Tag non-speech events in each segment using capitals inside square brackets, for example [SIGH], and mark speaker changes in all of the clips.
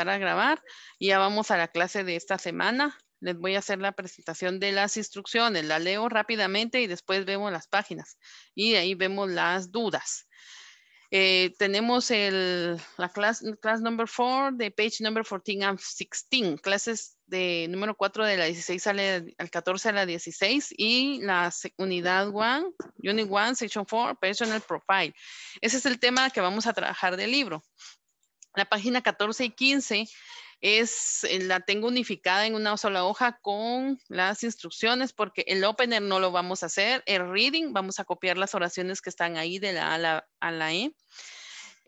Speaker 1: a grabar y ya vamos a la clase de esta semana. Les voy a hacer la presentación de las instrucciones. La leo rápidamente y después vemos las páginas y ahí vemos las dudas. Eh, tenemos el, la clase class number 4 de page number 14 and 16, clases de número 4 de la 16 sale al 14 a la 16 y la unidad 1, unit 1, section 4, personal profile. Ese es el tema que vamos a trabajar del libro. La página 14 y 15 es, eh, la tengo unificada en una sola hoja con las instrucciones porque el opener no lo vamos a hacer, el reading, vamos a copiar las oraciones que están ahí de la A a la, E.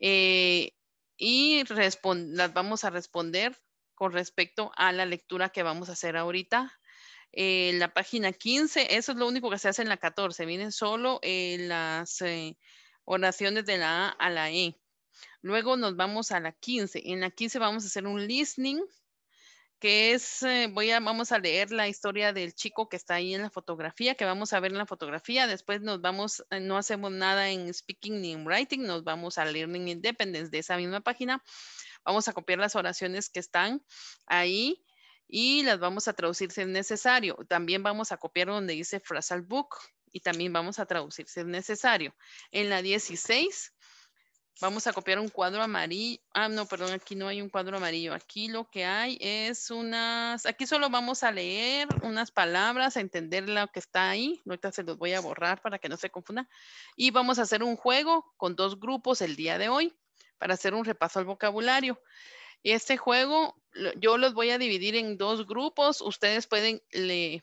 Speaker 1: Eh, y las vamos a responder con respecto a la lectura que vamos a hacer ahorita. Eh, la página 15, eso es lo único que se hace en la 14. vienen solo las oraciones de la A a la E. Luego nos vamos a la 15. En la 15 vamos a hacer un listening, que es, eh, voy a, vamos a leer la historia del chico que está ahí en la fotografía, que vamos a ver en la fotografía. Después nos vamos, eh, no hacemos nada en speaking ni en writing, nos vamos a Learning Independence de esa misma página. Vamos a copiar las oraciones que están ahí y las vamos a traducir si es necesario. También vamos a copiar donde dice phrasal book y también vamos a traducir si es necesario. En la 16 Vamos a copiar un cuadro amarillo. Ah, no, perdón, aquí no hay un cuadro amarillo. Aquí lo que hay es unas, aquí solo vamos a leer unas palabras, a entender lo que está ahí. Ahorita se los voy a borrar para que no se confunda. Y vamos a hacer un juego con dos grupos el día de hoy para hacer un repaso al vocabulario. Este juego yo los voy a dividir en dos grupos. Ustedes pueden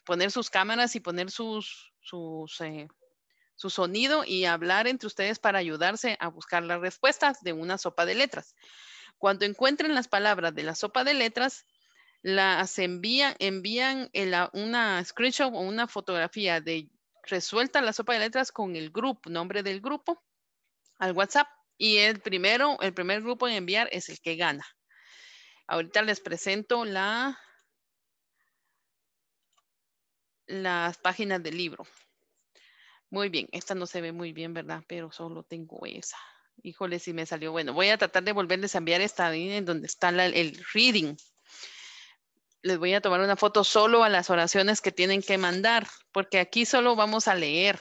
Speaker 1: poner sus cámaras y poner sus, sus eh, su sonido y hablar entre ustedes para ayudarse a buscar las respuestas de una sopa de letras. Cuando encuentren las palabras de la sopa de letras, las envían, envían una screenshot o una fotografía de resuelta la sopa de letras con el grupo, nombre del grupo, al WhatsApp. Y el primero, el primer grupo en enviar es el que gana. Ahorita les presento la, las páginas del libro. Muy bien, esta no se ve muy bien, ¿verdad? Pero solo tengo esa. Híjole, si me salió. Bueno, voy a tratar de volverles a enviar esta en donde está el reading. Les voy a tomar una foto solo a las oraciones que tienen que mandar, porque aquí solo vamos a leer.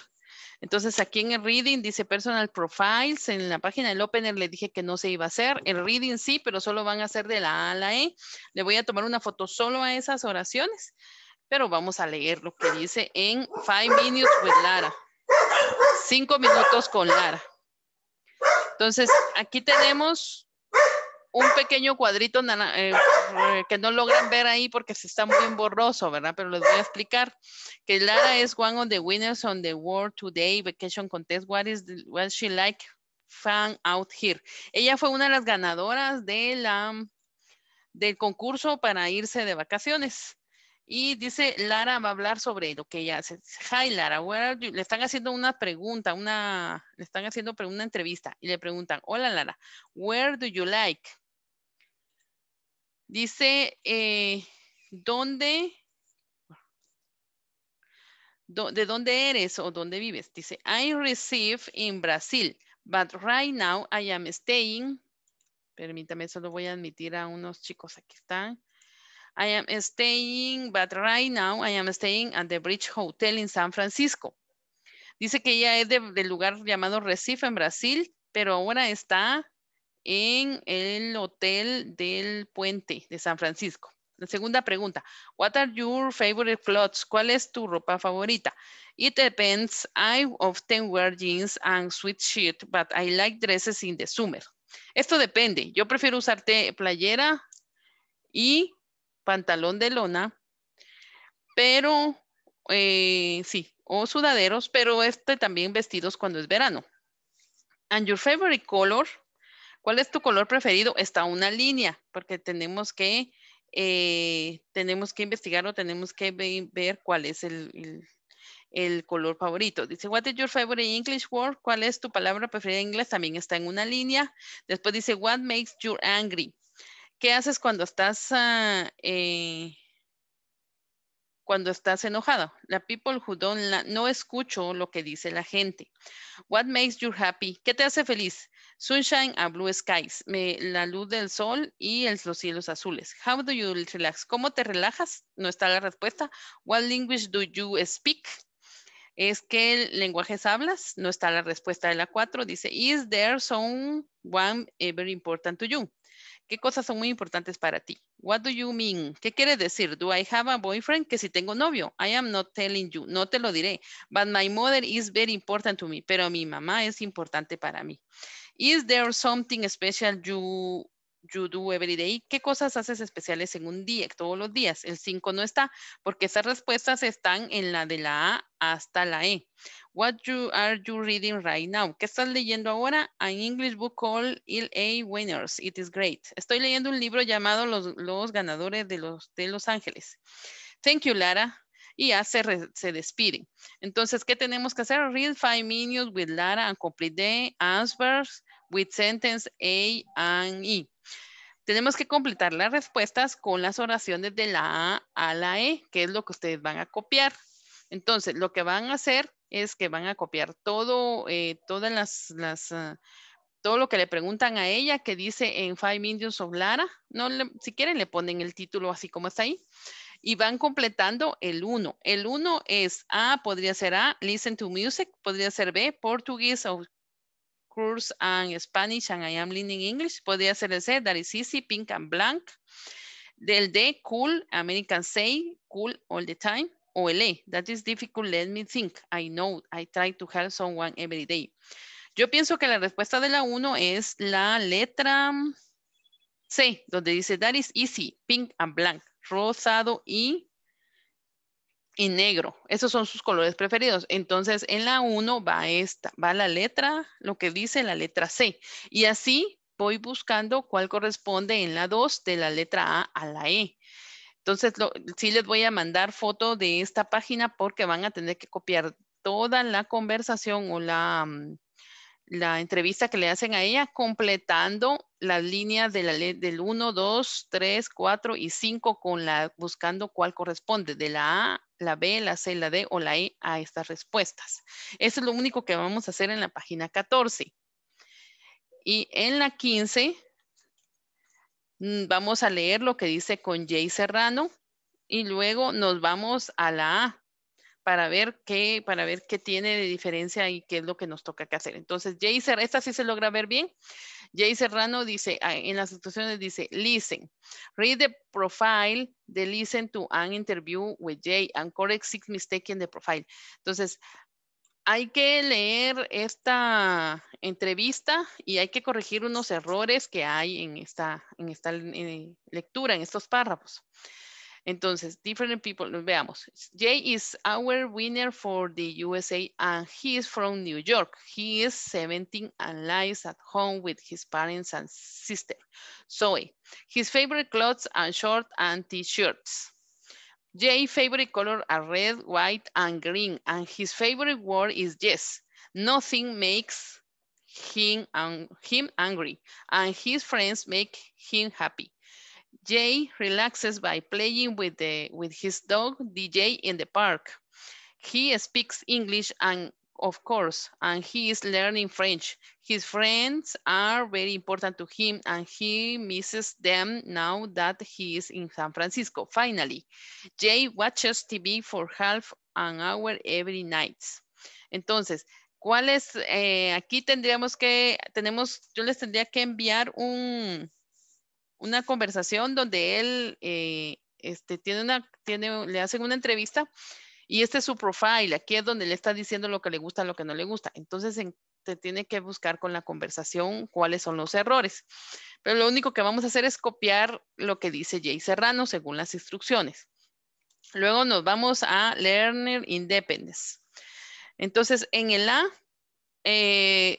Speaker 1: Entonces aquí en el reading dice personal profiles, en la página del opener le dije que no se iba a hacer, el reading sí, pero solo van a hacer de la A a la E. Le voy a tomar una foto solo a esas oraciones, pero vamos a leer lo que dice en Five Minutes with Lara. Cinco minutos con Lara. Entonces, aquí tenemos un pequeño cuadrito eh, eh, que no logran ver ahí porque se está muy borroso, ¿verdad? Pero les voy a explicar que Lara es one of the winners on the World Today Vacation Contest. What is what she like fan out here? Ella fue una de las ganadoras de la, del concurso para irse de vacaciones. Y dice, Lara va a hablar sobre lo que ella hace. Hi, Lara, Le están haciendo una pregunta, una, le están haciendo una entrevista y le preguntan, hola, Lara, where do you like? Dice, eh, ¿dónde? ¿De dónde eres o dónde vives? Dice, I receive in Brazil, but right now I am staying. Permítame, solo voy a admitir a unos chicos aquí están. I am staying, but right now I am staying at the Bridge Hotel in San Francisco. Dice que ella es de, del lugar llamado Recife en Brasil, pero ahora está en el hotel del puente de San Francisco. La segunda pregunta, what are your favorite clothes? ¿Cuál es tu ropa favorita? It depends. I often wear jeans and sweatshirt, but I like dresses in the summer. Esto depende. Yo prefiero usarte playera y pantalón de lona, pero eh, sí, o sudaderos, pero este también vestidos cuando es verano. And your favorite color, ¿cuál es tu color preferido? Está una línea, porque tenemos que, eh, tenemos que investigar o tenemos que ver cuál es el, color favorito. Dice, what is your favorite English word? ¿Cuál es tu palabra preferida en inglés? También está en una línea. Después dice, what makes you angry? ¿Qué haces cuando estás, ah, eh, cuando estás enojado? La people who don't, la, no escucho lo que dice la gente. What makes you happy? ¿Qué te hace feliz? Sunshine a blue skies, Me, la luz del sol y los cielos azules. How do you relax? ¿Cómo te relajas? No está la respuesta. What language do you speak? es qué lenguajes hablas, no está la respuesta de la 4, dice, is there someone very important to you? ¿Qué cosas son muy importantes para ti? What do you mean? ¿Qué quiere decir? Do I have a boyfriend? Que si tengo novio. I am not telling you. No te lo diré. But my mother is very important to me. Pero mi mamá es importante para mí. Is there something special you you do every day. ¿Qué cosas haces especiales en un día, todos los días? El 5 no está, porque esas respuestas están en la de la A hasta la E. What you are you reading right now? ¿Qué estás leyendo ahora? An English book called L.A. Winners. It is great. Estoy leyendo un libro llamado Los, los ganadores de los, de los Ángeles. Thank you, Lara. Y ya se, despide. Entonces, ¿qué tenemos que hacer? Read five minutes with Lara and complete the answers with sentence A and E. Tenemos que completar las respuestas con las oraciones de la A a la E, que es lo que ustedes van a copiar. Entonces, lo que van a hacer es que van a copiar todo, eh, todas las, ah, todo lo que le preguntan a ella que dice en Five Minutes of Lara, no si quieren le ponen el título así como está ahí, y van completando el 1. El 1 es A, podría ser A, listen to music, podría ser B, Portuguese of course and Spanish and I am learning English, podría ser el C, that is easy, pink and blank, del D, cool, American say, cool all the time, e? That is difficult, let me think. I know, I try to help someone every day. Yo pienso que la respuesta de la 1 es la letra C, donde dice that is easy, pink and black, rosado y, y negro. Esos son sus colores preferidos. Entonces, en la 1 va esta, va la letra, lo que dice la letra C. Y así voy buscando cuál corresponde en la 2 de la letra A a la E. Entonces, sí les voy a mandar foto de esta página porque van a tener que copiar toda la conversación o la, mm, la entrevista que le hacen a ella completando las líneas de la, del 1, 2, 3, 4 y 5 con la, buscando cuál corresponde, de la A, la B, la C, la D o la E a estas respuestas. Eso es lo único que vamos a hacer en la página 14. Y en la 15 Mm, vamos a leer lo que dice con Jay Serrano y luego nos vamos a la A para ver qué, para ver qué tiene de diferencia y qué es lo que nos toca que hacer. Entonces, Jay Serrano, esta sí se logra ver bien. Jay Serrano dice, ah, en las situaciones dice, listen, read the profile, de listen to an interview with Jay and correct six mistakes in the profile. Entonces, hay que leer esta entrevista y hay que corregir unos errores que hay en esta, en esta eh, lectura, en estos párrafos. Entonces, different people, veamos. Jay is our winner for the USA and he is from New York. He is 17 and lives at home with his parents and sister. Zoe, his favorite clothes are shorts and t-shirts. Jay favorite color are red, white, and green. And his favorite word is yes. Nothing makes him, um, him angry. And his friends make him happy. Jay relaxes by playing with, the, with his dog, DJ, in the park. He speaks English and of course, and he is learning French. His friends are very important to him and he misses them now that he is in San Francisco. Finally, Jay watches TV for half an hour every night. Entonces, ¿cuál es? Eh, aquí tendríamos que, tenemos, yo les tendría que enviar un, una conversación donde él eh, este, tiene una, tiene, le hacen una entrevista y este es su profile, aquí es donde le está diciendo lo que le gusta, lo que no le gusta. Entonces, en, te tiene que buscar con la conversación cuáles son los errores. Pero lo único que vamos a hacer es copiar lo que dice Jay Serrano según las instrucciones. Luego nos vamos a Learner Independence. Entonces, en el A, eh,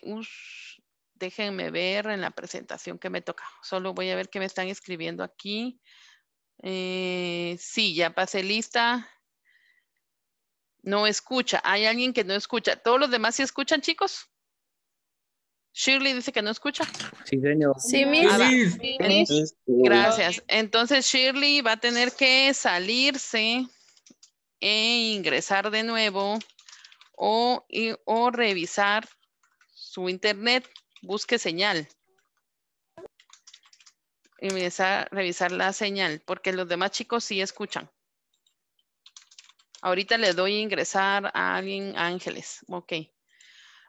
Speaker 1: déjenme ver en la presentación que me toca. Solo voy a ver qué me están escribiendo aquí. Eh, sí, ya pasé lista. No escucha. Hay alguien que no escucha. ¿Todos los demás sí escuchan, chicos? Shirley dice que no escucha.
Speaker 2: Sí, señor. Sí, ah, eh, Gracias.
Speaker 1: Entonces Shirley va a tener que salirse e ingresar de nuevo o, revisar su internet. Busque señal. Y a revisar la señal, porque los demás chicos sí escuchan. Ahorita le doy a ingresar a alguien, Ángeles. Ok.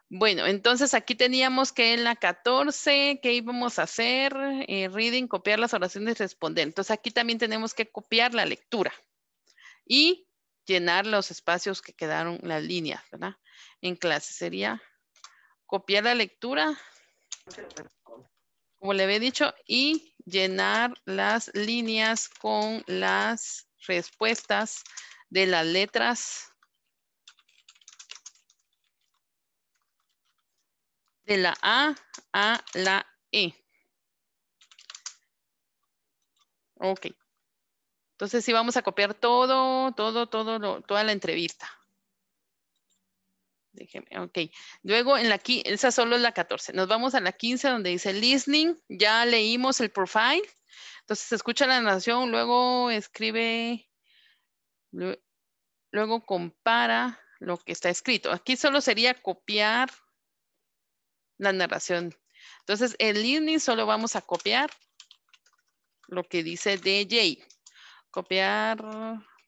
Speaker 1: Bueno, entonces aquí teníamos que en la 14, ¿qué íbamos a hacer? Eh, reading, copiar las oraciones, responder. Entonces aquí también tenemos que copiar la lectura y llenar los espacios que quedaron, las líneas, ¿verdad? En clase sería copiar la lectura, como le había dicho, y llenar las líneas con las respuestas de las letras de la A a la E. Ok. Entonces sí vamos a copiar todo, todo, todo, toda la entrevista. Déjeme, ok. Luego en la esa solo es la 14. Nos vamos a la 15 donde dice listening. Ya leímos el profile. Entonces escucha la narración, luego escribe Luego compara lo que está escrito. Aquí solo sería copiar la narración. Entonces, el learning solo vamos a copiar lo que dice DJ. Copiar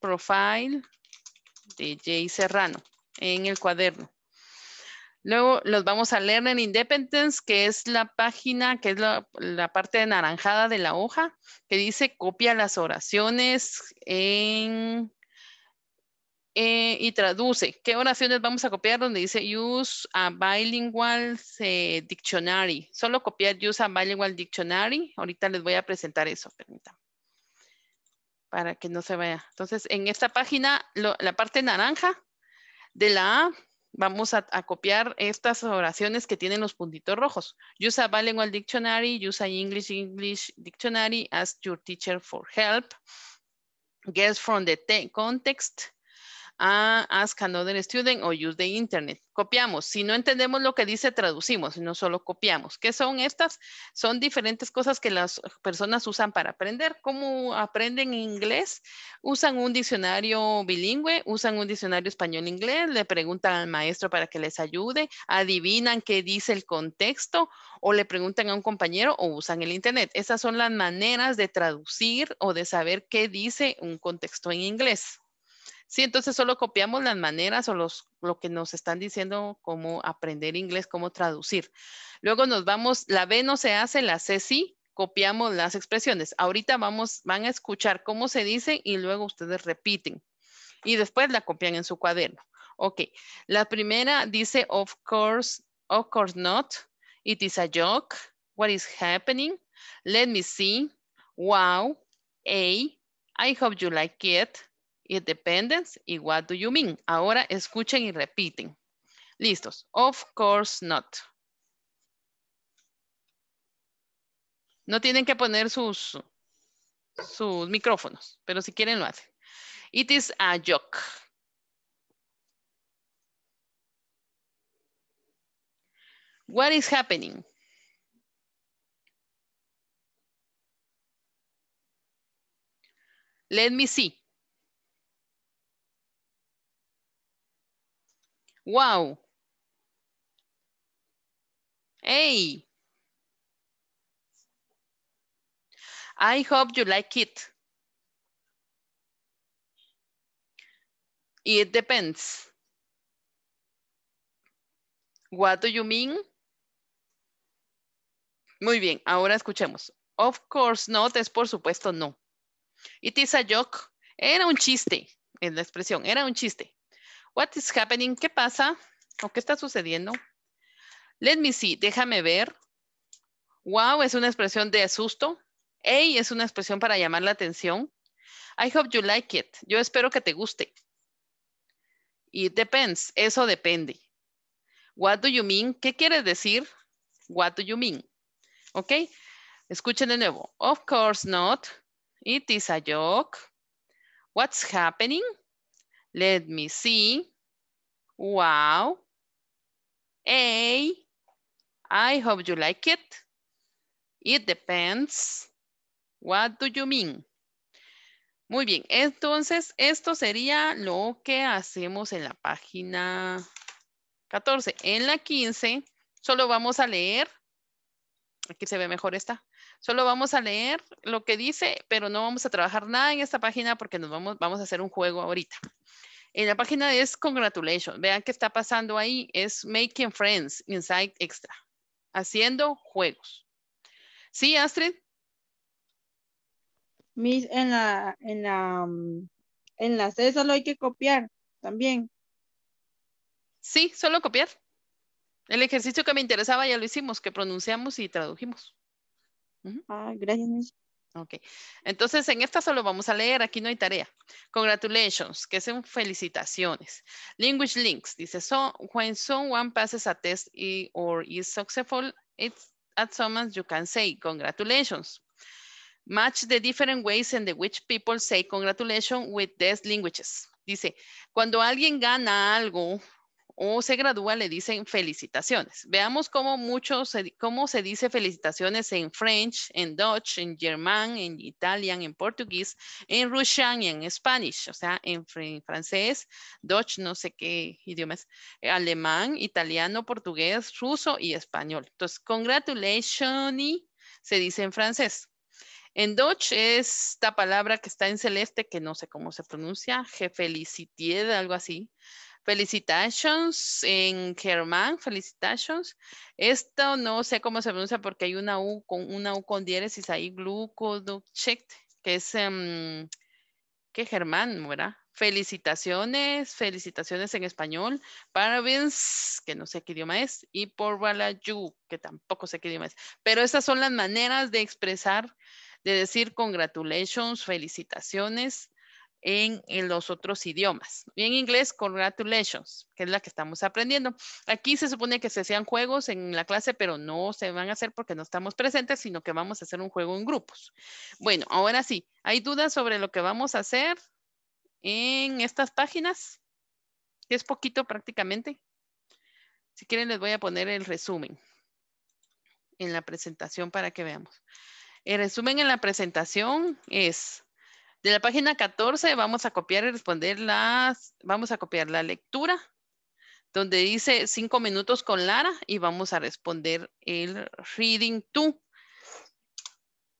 Speaker 1: profile de Jay Serrano en el cuaderno. Luego los vamos a leer en Independence, que es la página, que es la, parte anaranjada naranjada de la hoja, que dice copia las oraciones en eh, y traduce. ¿Qué oraciones vamos a copiar? Donde dice use a bilingual eh, dictionary. Solo copiar use a bilingual dictionary. Ahorita les voy a presentar eso, permítanme. Para que no se vaya. Entonces, en esta página, la parte naranja de la A, vamos a, a, copiar estas oraciones que tienen los puntitos rojos. Use a bilingual dictionary, use a English English dictionary, ask your teacher for help, guess from the context, a ask another student o use the internet. Copiamos. Si no entendemos lo que dice, traducimos, no solo copiamos. ¿Qué son estas? Son diferentes cosas que las personas usan para aprender. ¿Cómo aprenden inglés? Usan un diccionario bilingüe, usan un diccionario español-inglés, le preguntan al maestro para que les ayude, adivinan qué dice el contexto o le preguntan a un compañero o usan el internet. Esas son las maneras de traducir o de saber qué dice un contexto en inglés. Sí, entonces solo copiamos las maneras o los, lo que nos están diciendo cómo aprender inglés, cómo traducir. Luego nos vamos, la B no se hace, la C sí, copiamos las expresiones. Ahorita vamos, van a escuchar cómo se dice y luego ustedes repiten. Y después la copian en su cuaderno. Ok, la primera dice, of course, of course not. It is a joke. What is happening? Let me see. Wow. A. I hope you like it. It depends y what do you mean. Ahora escuchen y repiten. Listos. Of course not. No tienen que poner sus, sus micrófonos, pero si quieren lo hacen. It is a joke. What is happening? Let me see. Wow. Hey. I hope you like it. It depends. What do you mean? Muy bien, ahora escuchemos. Of course not es por supuesto no. It is a joke. Era un chiste, es la expresión, era un chiste. What is happening? ¿Qué pasa? ¿O qué está sucediendo? Let me see. Déjame ver. Wow es una expresión de asusto. Hey es una expresión para llamar la atención. I hope you like it. Yo espero que te guste. It depends. Eso depende. What do you mean? ¿Qué quiere decir? What do you mean? ¿Ok? Escuchen de nuevo. Of course not. It is a joke. What's happening? Let me see. Wow. Hey, I hope you like it. It depends. What do you mean? Muy bien, entonces esto sería lo que hacemos en la página 14. En la 15 solo vamos a leer, aquí se ve mejor esta, Solo vamos a leer lo que dice, pero no vamos a trabajar nada en esta página porque nos vamos, vamos a hacer un juego ahorita. En la página es congratulations. Vean qué está pasando ahí. Es making friends inside extra. Haciendo juegos. ¿Sí, Astrid?
Speaker 2: en la, en la, en la C solo hay que copiar también. Sí, solo copiar.
Speaker 1: El ejercicio que me interesaba ya lo hicimos, que pronunciamos y tradujimos. Ah, gracias, entonces en esta solo vamos a leer, aquí no hay tarea. Congratulations, que son felicitaciones. Language links, dice, so, when someone passes a test or is successful it's at someone you can say congratulations. Match the different ways in the which people say congratulations with these languages. Dice, cuando alguien gana algo, o se gradúa, le dicen felicitaciones. Veamos cómo, cómo se dice felicitaciones en French, en Dutch, en German, en Italian, en portugués, en Russian y en Spanish, o sea, en francés, Dutch, no sé qué idiomas, eh, alemán, italiano, portugués, ruso y español. Entonces, congratulations se dice en francés. En Dutch es esta palabra que está en celeste, que no sé cómo se pronuncia, felicitied, algo así. Felicitations en germán, felicitations. Esto no sé cómo se pronuncia porque hay una U con una U con diéresis ahí, que es em, que germán, ¿verdad? Felicitaciones, felicitaciones en español. Parabéns, que no sé qué idioma es, y por you, que tampoco sé qué idioma es. Pero estas son las maneras de expresar, de decir congratulations, felicitaciones en, los otros idiomas. Y en inglés, congratulations, que es la que estamos aprendiendo. Aquí se supone que se hacían juegos en la clase, pero no se van a hacer porque no estamos presentes, sino que vamos a hacer un juego en grupos. Bueno, ahora sí, ¿hay dudas sobre lo que vamos a hacer en estas páginas? es poquito prácticamente. Si quieren, les voy a poner el resumen en la presentación para que veamos. El resumen en la presentación es de la página 14 vamos a copiar y responder las, vamos a copiar la lectura, donde dice cinco minutos con Lara y vamos a responder el reading to,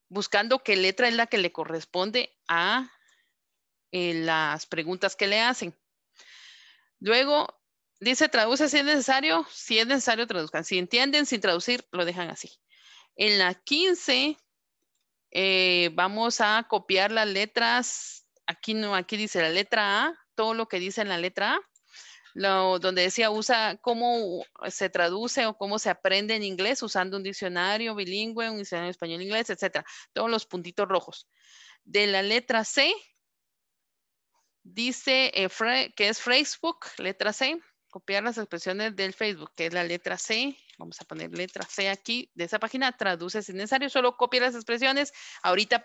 Speaker 1: buscando qué letra es la que le corresponde a eh, las preguntas que le hacen. Luego dice traduce si es necesario, si es necesario traduzcan, si entienden sin traducir lo dejan así. En la 15 eh, vamos a copiar las letras. Aquí no, aquí dice la letra A, todo lo que dice en la letra A. donde decía usa cómo se traduce o cómo se aprende en inglés usando un diccionario bilingüe, un diccionario español-inglés, etcétera. Todos los puntitos rojos. De la letra C, dice eh, que es Facebook, letra C copiar las expresiones del Facebook, que es la letra C, vamos a poner letra C aquí, de esa página, traduce sin necesario, solo copia las expresiones, ahorita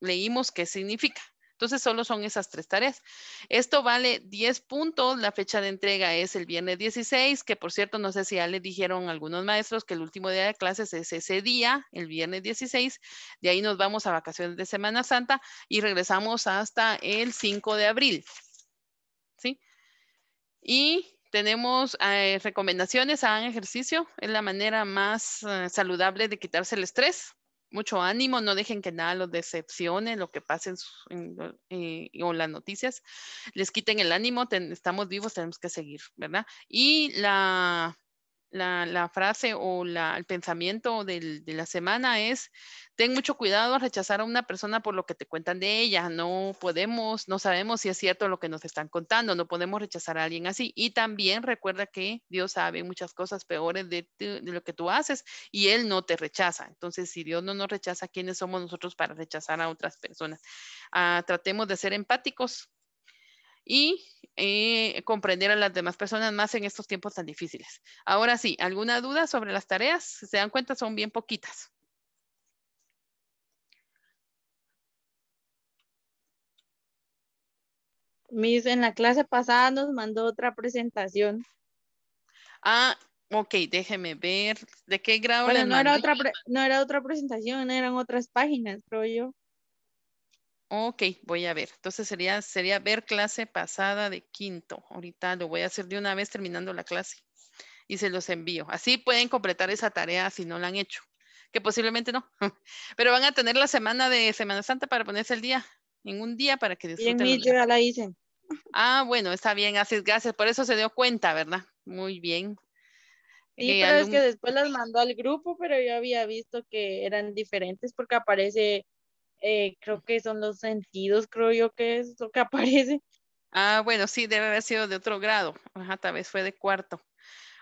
Speaker 1: leímos qué significa. Entonces solo son esas tres tareas. Esto vale 10 puntos, la fecha de entrega es el viernes 16, que por cierto no sé si ya le dijeron algunos maestros que el último día de clases es ese día, el viernes 16, de ahí nos vamos a vacaciones de Semana Santa y regresamos hasta el 5 de abril. ¿Sí? Y tenemos eh, recomendaciones, hagan ejercicio, es la manera más eh, saludable de quitarse el estrés. Mucho ánimo, no dejen que nada los decepcione, lo que pase eh, o las noticias, les quiten el ánimo, estamos vivos, tenemos que seguir, ¿verdad? Y la la, frase o el pensamiento de la semana es, ten mucho cuidado a rechazar a una persona por lo que te cuentan de ella. No podemos, no sabemos si es cierto lo que nos están contando, no podemos rechazar a alguien así. Y también recuerda que Dios sabe muchas cosas peores de, lo que tú haces y Él no te rechaza. Entonces, si Dios no nos rechaza, ¿quiénes somos nosotros para rechazar a otras personas? Ah, tratemos de ser empáticos y eh, comprender a las demás personas más en estos tiempos tan difíciles. Ahora sí, ¿alguna duda sobre las tareas? se dan cuenta, son bien poquitas.
Speaker 2: Miss, en la clase pasada nos mandó otra presentación. Ah, ok,
Speaker 1: déjeme ver. ¿De qué grado no, Era otra
Speaker 2: no era otra presentación, eran otras páginas, creo yo. Ok,
Speaker 1: voy a ver. Entonces sería, sería ver clase pasada de quinto. Ahorita lo voy a hacer de una vez terminando la clase y se los envío. Así pueden completar esa tarea si no la han hecho, que posiblemente no. [LAUGHS] Pero van a tener la semana de Semana Santa para ponerse el día, en un día para que disfruten. Bien, la hice. Ah, bueno, está bien, así gracias. Por eso se dio cuenta, ¿verdad? Muy bien.
Speaker 2: Y eh, que después las mandó al grupo, pero yo había visto que eran diferentes porque aparece eh, creo que son los sentidos, creo yo que es lo que [LAUGHS] aparece.
Speaker 1: Ah, bueno, sí, debe haber sido de otro grado. Ajá, tal vez fue de cuarto.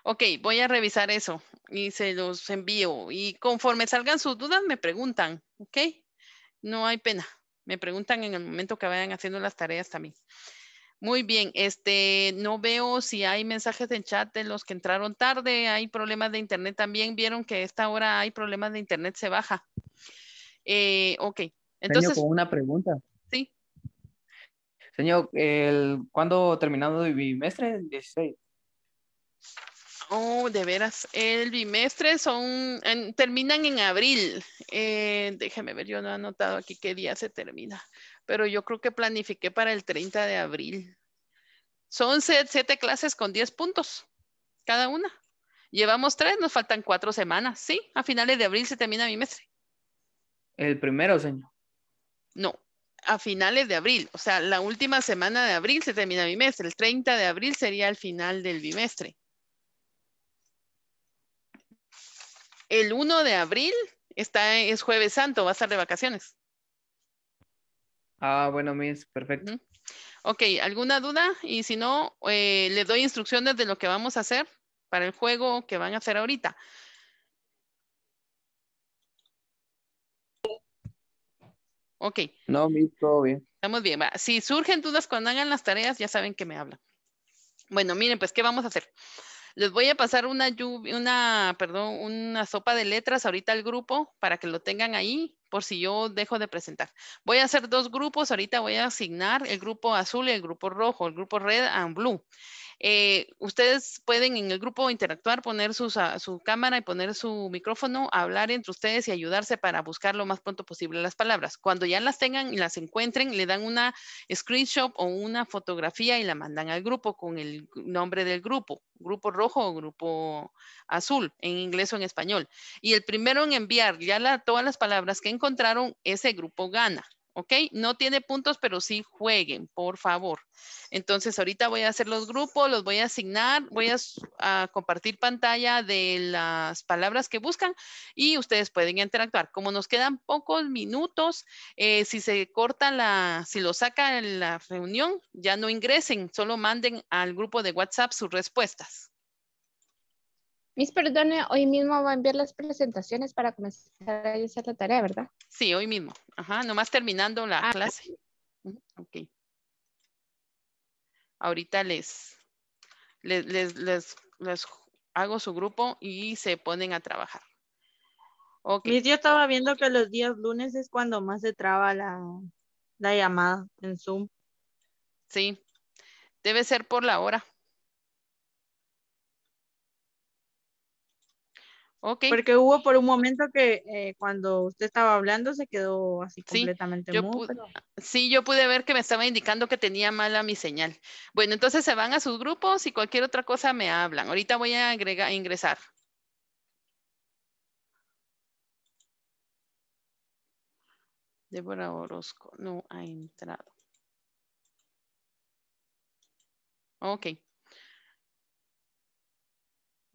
Speaker 1: Ok, voy a revisar eso y se los envío. Y conforme salgan sus dudas, me preguntan, ¿ok? No hay pena. Me preguntan en el momento que vayan haciendo las tareas también. Muy bien, este, no veo si hay mensajes en chat de los que entraron tarde, hay problemas de internet también, vieron que a esta hora hay problemas de internet, se baja. Eh, ok, entonces, una pregunta. Sí. Señor, el, ¿cuándo terminado el bimestre? El 16. Oh, de veras. El bimestre son, en, terminan en abril. Eh, déjeme ver, yo no he anotado aquí qué día se termina, pero yo creo que planifiqué para el 30 de abril. Son siete clases con 10 puntos cada una. Llevamos tres, nos faltan cuatro semanas. Sí, a finales de abril se termina el bimestre. El primero, señor. No, a finales de abril, o sea, la última semana de abril se termina el bimestre, el 30 de abril sería el final del bimestre. El 1 de abril está, es jueves santo, va a estar de vacaciones. Ah, bueno, Miss, perfecto. Ok, ¿alguna duda? Y si no, eh, doy instrucciones de lo que vamos a hacer para el juego que van a hacer ahorita. Ok. No, mi, todo bien. Estamos bien. Si surgen dudas cuando hagan las tareas, ya saben que me hablan. Bueno, miren, pues, ¿qué vamos a hacer? Les voy a pasar una lluvia, una, perdón, una sopa de letras ahorita al grupo para que lo tengan ahí por si yo dejo de presentar. Voy a hacer dos grupos, ahorita voy a asignar el grupo azul y el grupo rojo, el grupo red and blue. Eh, ustedes pueden en el grupo interactuar, poner ah, su cámara y poner su micrófono, hablar entre ustedes y ayudarse para buscar lo más pronto posible las palabras. Cuando ya las tengan y las encuentren, le dan una screenshot o una fotografía y la mandan al grupo con el nombre del grupo, grupo rojo o grupo azul, en inglés o en español. Y el primero en enviar ya todas las palabras que encontraron, ese grupo gana. ¿ok? No tiene puntos, pero sí jueguen, por favor. Entonces, ahorita voy a hacer los grupos, los voy a asignar, voy a, compartir pantalla de las palabras que buscan y ustedes pueden interactuar. Como nos quedan pocos minutos, eh, si se corta la, si lo saca la reunión, ya no ingresen, solo manden al grupo de WhatsApp sus respuestas.
Speaker 2: Mis perdone, hoy mismo va a enviar las presentaciones para comenzar a hacer la tarea, ¿verdad?
Speaker 1: Sí, hoy mismo. Ajá, nomás terminando la ah, clase. Ok. Ahorita les, les, hago su grupo
Speaker 2: y se ponen a trabajar. Okay. yo estaba viendo que los días lunes es cuando más se traba la, la llamada en Zoom. Sí, debe ser por la hora. Porque hubo por un momento que eh, cuando usted estaba hablando se quedó así completamente
Speaker 1: Sí, yo pude ver que me estaba indicando que
Speaker 2: tenía mala mi señal.
Speaker 1: Bueno, entonces se van a sus grupos y cualquier otra cosa me hablan. Ahorita voy a agregar, ingresar. Débora Orozco no ha entrado. Ok.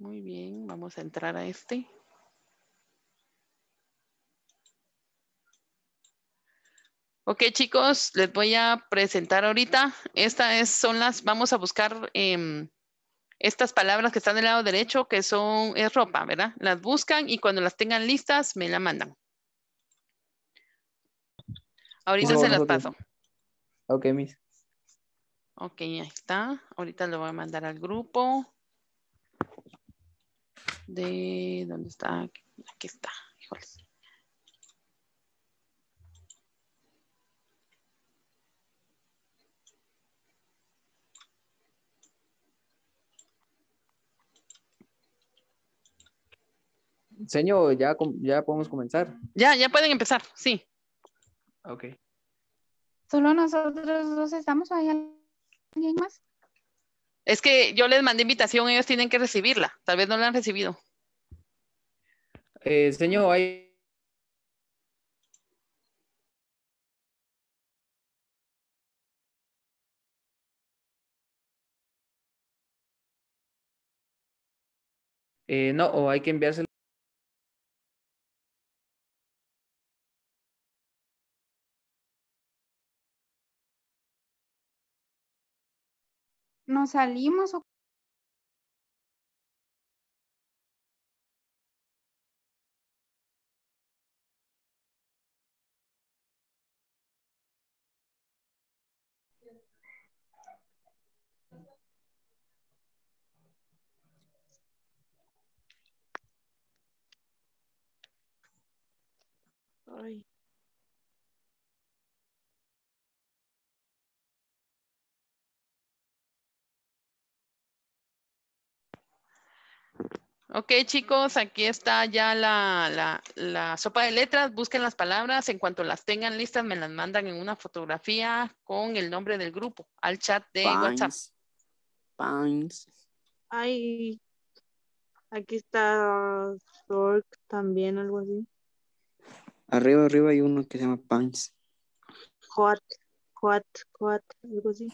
Speaker 1: Muy bien, vamos a entrar a este. Ok, chicos, les voy a presentar ahorita. Estas son las, vamos a buscar em, estas palabras que están del lado derecho, que son, es ropa, ¿verdad? Las buscan y cuando las tengan listas, me la mandan. Ahorita se las paso. Ok, Miss. Ok, ahí está. Ahorita lo voy a mandar al grupo de, ¿dónde está? Aquí está, Señor, ya, ya podemos comenzar. Ya, ya pueden empezar, sí. Ok.
Speaker 2: Solo nosotros dos estamos, ¿hay alguien más?
Speaker 1: Es que yo les mandé invitación, ellos tienen que recibirla. Tal vez no la han recibido.
Speaker 2: Eh, señor, hay... Eh, no, o hay que enviárselo. nos salimos o Ok,
Speaker 1: chicos, aquí está ya la, sopa de letras. Busquen las palabras. En cuanto las tengan listas, me las mandan en una fotografía con el nombre del grupo al chat de WhatsApp.
Speaker 2: Pines. Ay, aquí está Zork también, algo así. Arriba, arriba hay uno que se llama Pines. Coat, Coat, quat, algo así.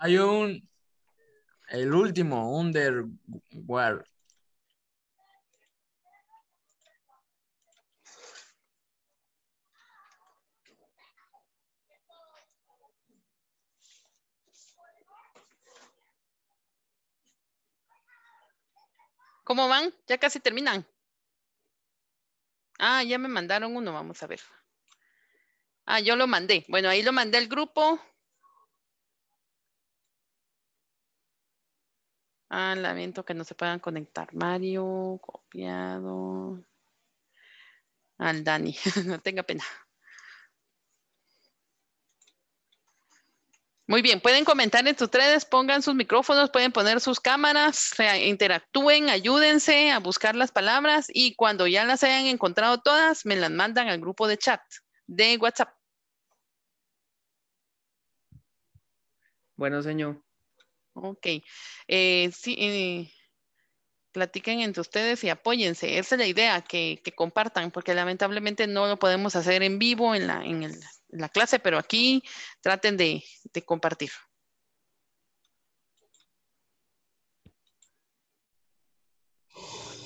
Speaker 2: hay. un, el último, Underworld
Speaker 1: ¿Cómo van? Ya casi terminan. Ah, ya me mandaron uno, vamos a ver. Ah, yo lo mandé. Bueno, ahí lo mandé al grupo. Ah, lamento que no se puedan conectar. Mario, copiado. Al Dani, [LAUGHS] no tenga pena. Muy bien, pueden comentar entre sus pongan sus micrófonos, pueden poner sus cámaras, interactúen, ayúdense a buscar las palabras y cuando ya las hayan encontrado todas, me las mandan al grupo de chat de WhatsApp. Bueno, señor. Ok. Eh, sí, eh, platiquen entre ustedes y apóyense. Esa es la idea, que, que compartan, porque lamentablemente no lo podemos hacer en vivo en, la, en el la clase, pero aquí traten de, compartir.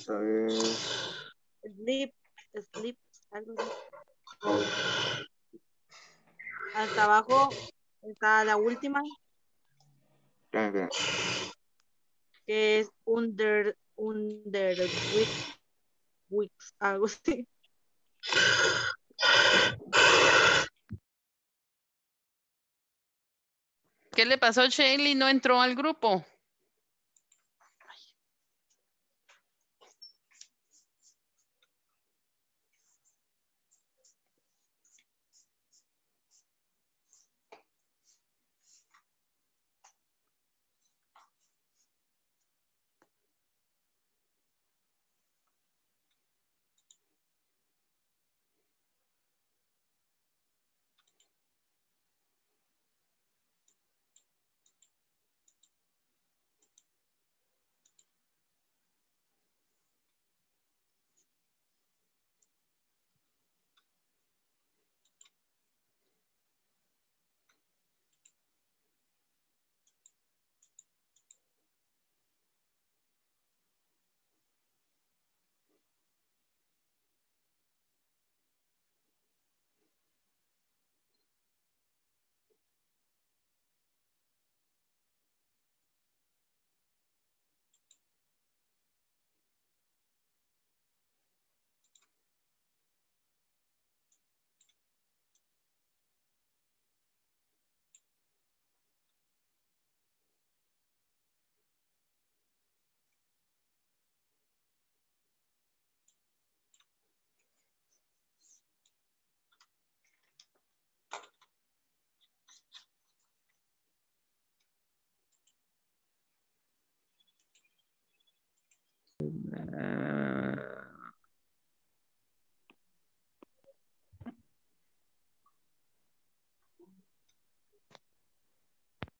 Speaker 2: Sleep, sleep, Hasta abajo está la última. Que es under, under weeks, weeks algo así. [LAUGHS] ¿Qué
Speaker 1: le pasó, a y ¿No entró al grupo?